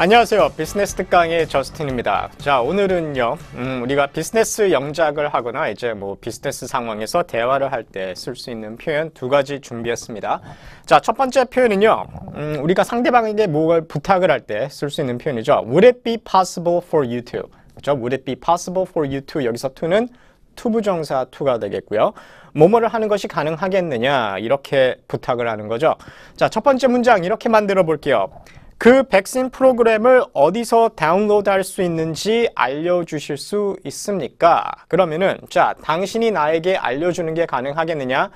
안녕하세요 비즈니스 특강의 저스틴입니다 자 오늘은요 음, 우리가 비즈니스 영작을 하거나 이제 뭐 비즈니스 상황에서 대화를 할 때 쓸 수 있는 표현 두 가지 준비했습니다 자첫 번째 표현은요 음, 우리가 상대방에게 무 부탁을 할 때 쓸 수 있는 표현이죠 Would it be possible for you to? 그렇죠? Would it be possible for you to? 여기서 to는 투부정사 투가 되겠고요. 뭐뭐를 하는 것이 가능하겠느냐 이렇게 부탁을 하는 거죠. 자, 첫 번째 문장 이렇게 만들어 볼게요. 그 백신 프로그램을 어디서 다운로드 할 수 있는지 알려주실 수 있습니까? 그러면은 자 당신이 나에게 알려주는 게 가능하겠느냐?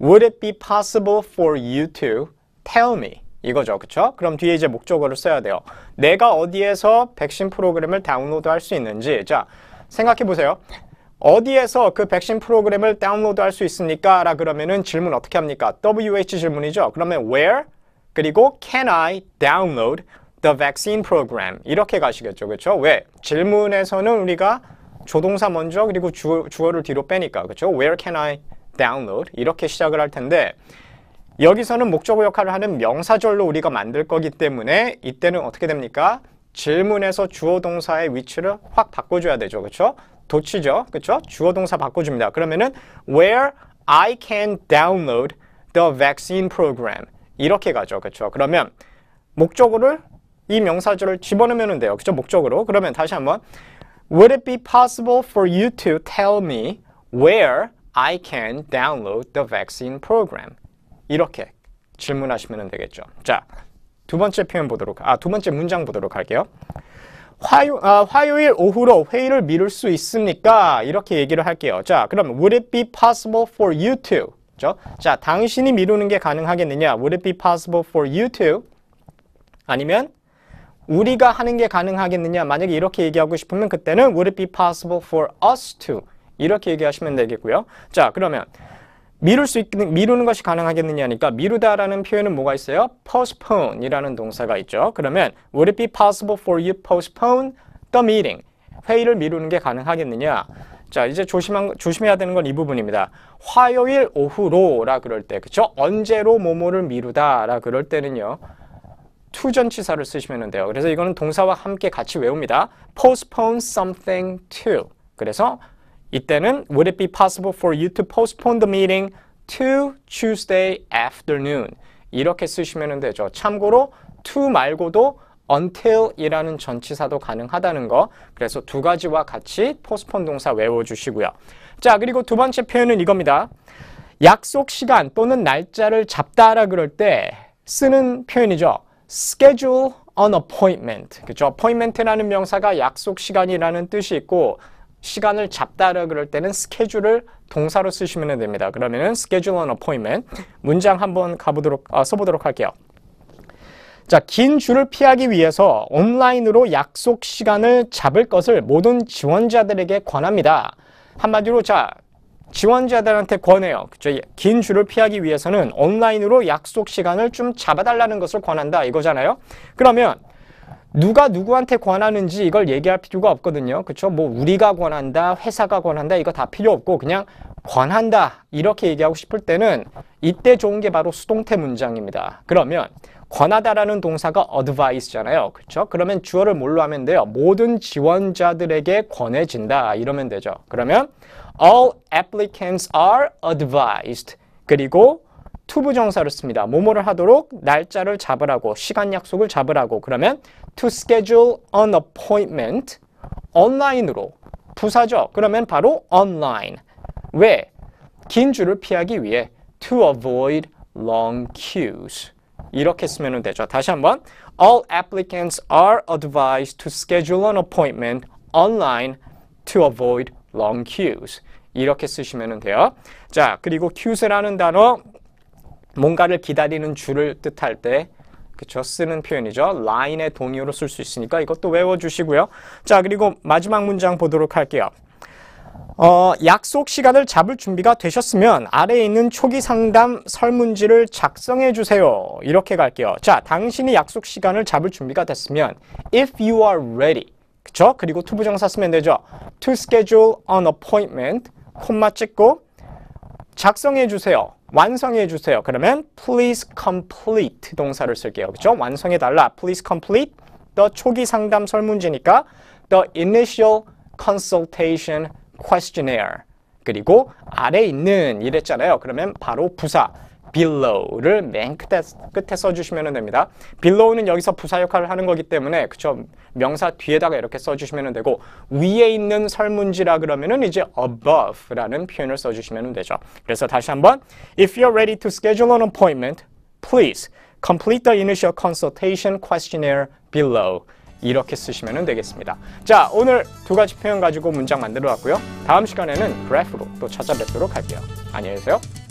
Would it be possible for you to tell me? 이거죠, 그쵸? 그럼 뒤에 이제 목적어를 써야 돼요. 내가 어디에서 백신 프로그램을 다운로드 할 수 있는지 자 생각해 보세요. 어디에서 그 백신 프로그램을 다운로드 할 수 있습니까? 라 그러면은 질문 어떻게 합니까? WH 질문이죠. 그러면 where? 그리고 can I download the vaccine program 이렇게 가시겠죠. 그렇죠? 왜? 질문에서는 우리가 조동사 먼저 그리고 주, 주어를 뒤로 빼니까 그렇죠? Where can I download 이렇게 시작을 할 텐데 여기서는 목적어 역할을 하는 명사절로 우리가 만들 거기 때문에 이때는 어떻게 됩니까? 질문에서 주어 동사의 위치를 확 바꿔줘야 되죠. 그렇죠? 도치죠. 그렇죠? 주어 동사 바꿔줍니다. 그러면은 where I can download the vaccine program 이렇게 가죠. 그렇죠? 그러면 목적어를 이 명사절을 집어넣으면 돼요. 그렇죠? 목적으로. 그러면 다시 한번 Would it be possible for you to tell me where I can download the vaccine program? 이렇게 질문하시면 되겠죠. 자, 두 번째 표현 보도록, 아, 두 번째 문장 보도록 할게요. 화요, 아, 화요일 오후로 회의를 미룰 수 있습니까? 이렇게 얘기를 할게요. 자, 그럼 Would it be possible for you to? 그죠? 자, 당신이 미루는 게 가능하겠느냐? Would it be possible for you to? 아니면 우리가 하는 게 가능하겠느냐? 만약에 이렇게 얘기하고 싶으면 그때는 Would it be possible for us to? 이렇게 얘기하시면 되겠고요. 자, 그러면 미룰 수 있는 미루는 것이 가능하겠느냐니까 미루다라는 표현은 뭐가 있어요? postpone이라는 동사가 있죠. 그러면 would it be possible for you postpone the meeting? 회의를 미루는 게 가능하겠느냐? 자, 이제 조심한, 조심해야 되는 건 이 부분입니다. 화요일 오후로라 그럴 때, 그쵸? 언제로 모모를 미루다라 그럴 때는요. 투전치사를 쓰시면 돼요. 그래서 이거는 동사와 함께 같이 외웁니다. postpone something to. 그래서 이때는 would it be possible for you to postpone the meeting to Tuesday afternoon. 이렇게 쓰시면 되죠. 참고로 to 말고도 until이라는 전치사도 가능하다는 거 그래서 두 가지와 같이 포스폰 동사 외워주시고요. 자 그리고 두 번째 표현은 이겁니다. 약속 시간 또는 날짜를 잡다라 그럴 때 쓰는 표현이죠. schedule an appointment. 그죠? appointment라는 명사가 약속 시간이라는 뜻이 있고 시간을 잡다라 그럴 때는 스케줄을 동사로 쓰시면 됩니다. 그러면은 schedule an appointment 문장 한번 가보도록 아, 써보도록 할게요. 자, 긴 줄을 피하기 위해서 온라인으로 약속 시간을 잡을 것을 모든 지원자들에게 권합니다. 한마디로 자, 지원자들한테 권해요. 긴 줄을 피하기 위해서는 온라인으로 약속 시간을 좀 잡아달라는 것을 권한다 이거잖아요. 그러면 누가 누구한테 권하는지 이걸 얘기할 필요가 없거든요. 그렇죠? 뭐 우리가 권한다, 회사가 권한다 이거 다 필요 없고 그냥 권한다 이렇게 얘기하고 싶을 때는 이때 좋은 게 바로 수동태 문장입니다. 그러면 권하다라는 동사가 advise잖아요. 그렇죠? 그러면 주어를 뭘로 하면 돼요? 모든 지원자들에게 권해진다 이러면 되죠. 그러면 all applicants are advised. 그리고 투부 정사를 씁니다. 뭐뭐를 하도록 날짜를 잡으라고, 시간 약속을 잡으라고. 그러면 to schedule an appointment 온라인으로 부사죠. 그러면 바로 online. 왜? 긴 줄을 피하기 위해 to avoid long queues. 이렇게 쓰면 되죠. 다시 한번 All applicants are advised to schedule an appointment online to avoid long queues. 이렇게 쓰시면 돼요. 자, 그리고 queues라는 단어 뭔가를 기다리는 줄을 뜻할 때 그쵸 쓰는 표현이죠. 라인의 동요로 쓸 수 있으니까 이것도 외워주시고요. 자, 그리고 마지막 문장 보도록 할게요. 어, 약속 시간을 잡을 준비가 되셨으면 아래에 있는 초기 상담 설문지를 작성해 주세요. 이렇게 갈게요. 자, 당신이 약속 시간을 잡을 준비가 됐으면 if you are ready. 그죠 그리고 투부정사 쓰면 되죠. to schedule an appointment. 콤마 찍고 작성해 주세요. 완성해 주세요. 그러면 please complete 동사를 쓸게요. 그죠 완성해 달라. please complete the 초기 상담 설문지니까 the initial consultation questionnaire 그리고 아래 있는 이랬잖아요. 그러면 바로 부사 below를 맨 끝에, 끝에 써주시면 됩니다. below는 여기서 부사 역할을 하는 거기 때문에 그쵸 명사 뒤에다가 이렇게 써주시면 되고 위에 있는 설문지라 그러면은 이제 above라는 표현을 써주시면 되죠. 그래서 다시 한번 if you're ready to schedule an appointment, please complete the initial consultation questionnaire below. 이렇게 쓰시면 되겠습니다. 자, 오늘 두 가지 표현 가지고 문장 만들어 봤고요. 다음 시간에는 그래프로 또 찾아뵙도록 할게요. 안녕히 계세요.